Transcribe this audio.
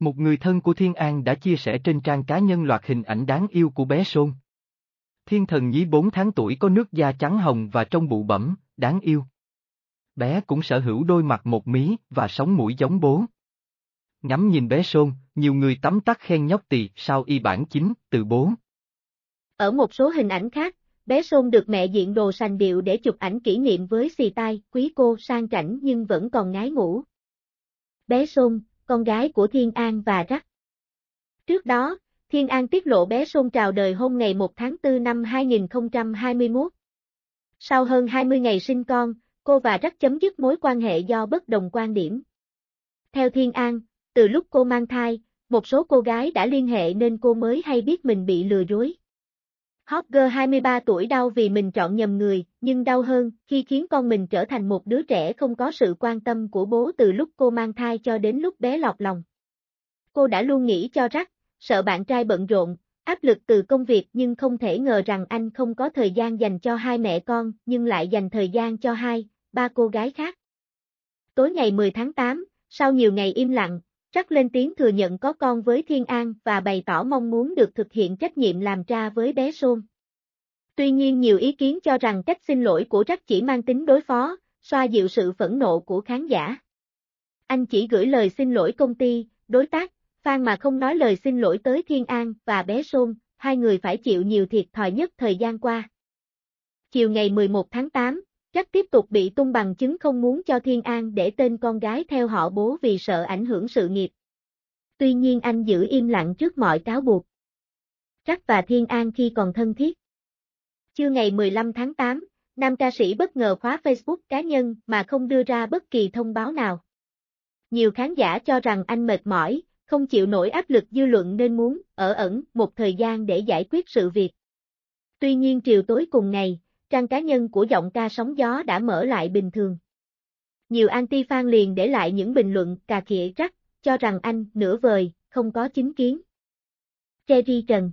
Một người thân của Thiên An đã chia sẻ trên trang cá nhân loạt hình ảnh đáng yêu của bé Sôn. Thiên thần nhí 4 tháng tuổi có nước da trắng hồng và trông bụ bẩm, đáng yêu. Bé cũng sở hữu đôi mặt một mí và sóng mũi giống bố. Ngắm nhìn bé Sôn, nhiều người tắm tắt khen nhóc tỳ sao y bản chính, từ bố. Ở một số hình ảnh khác, bé Sôn được mẹ diện đồ sành điệu để chụp ảnh kỷ niệm với xì tai, quý cô sang chảnh nhưng vẫn còn ngái ngủ. Bé Sôn, con gái của Thiên An và Rắc. Trước đó, Thiên An tiết lộ bé Sôn Trào đời hôm ngày 1 tháng 4 năm 2021. Sau hơn 20 ngày sinh con, cô và Rắc chấm dứt mối quan hệ do bất đồng quan điểm. Theo Thiên An, từ lúc cô mang thai, một số cô gái đã liên hệ nên cô mới hay biết mình bị lừa dối. Hopger 23 tuổi đau vì mình chọn nhầm người, nhưng đau hơn khi khiến con mình trở thành một đứa trẻ không có sự quan tâm của bố từ lúc cô mang thai cho đến lúc bé lọt lòng. Cô đã luôn nghĩ cho rắc, sợ bạn trai bận rộn, áp lực từ công việc nhưng không thể ngờ rằng anh không có thời gian dành cho hai mẹ con nhưng lại dành thời gian cho hai, ba cô gái khác. Tối ngày 10 tháng 8, sau nhiều ngày im lặng, Trắc lên tiếng thừa nhận có con với Thiên An và bày tỏ mong muốn được thực hiện trách nhiệm làm cha với bé Sôn. Tuy nhiên nhiều ý kiến cho rằng cách xin lỗi của Trắc chỉ mang tính đối phó, xoa dịu sự phẫn nộ của khán giả. Anh chỉ gửi lời xin lỗi công ty, đối tác, fan mà không nói lời xin lỗi tới Thiên An và bé Sôn, hai người phải chịu nhiều thiệt thòi nhất thời gian qua. Chiều ngày 11 tháng 8, Chắc tiếp tục bị tung bằng chứng không muốn cho Thiên An để tên con gái theo họ bố vì sợ ảnh hưởng sự nghiệp. Tuy nhiên anh giữ im lặng trước mọi cáo buộc. Chắc và Thiên An khi còn thân thiết. Trưa ngày 15 tháng 8, nam ca sĩ bất ngờ khóa Facebook cá nhân mà không đưa ra bất kỳ thông báo nào. Nhiều khán giả cho rằng anh mệt mỏi, không chịu nổi áp lực dư luận nên muốn ở ẩn một thời gian để giải quyết sự việc. Tuy nhiên chiều tối cùng ngày, trang cá nhân của giọng ca sóng gió đã mở lại bình thường. Nhiều anti-fan liền để lại những bình luận cà khịa rắc, cho rằng anh nửa vời, không có chính kiến. Cherry Trần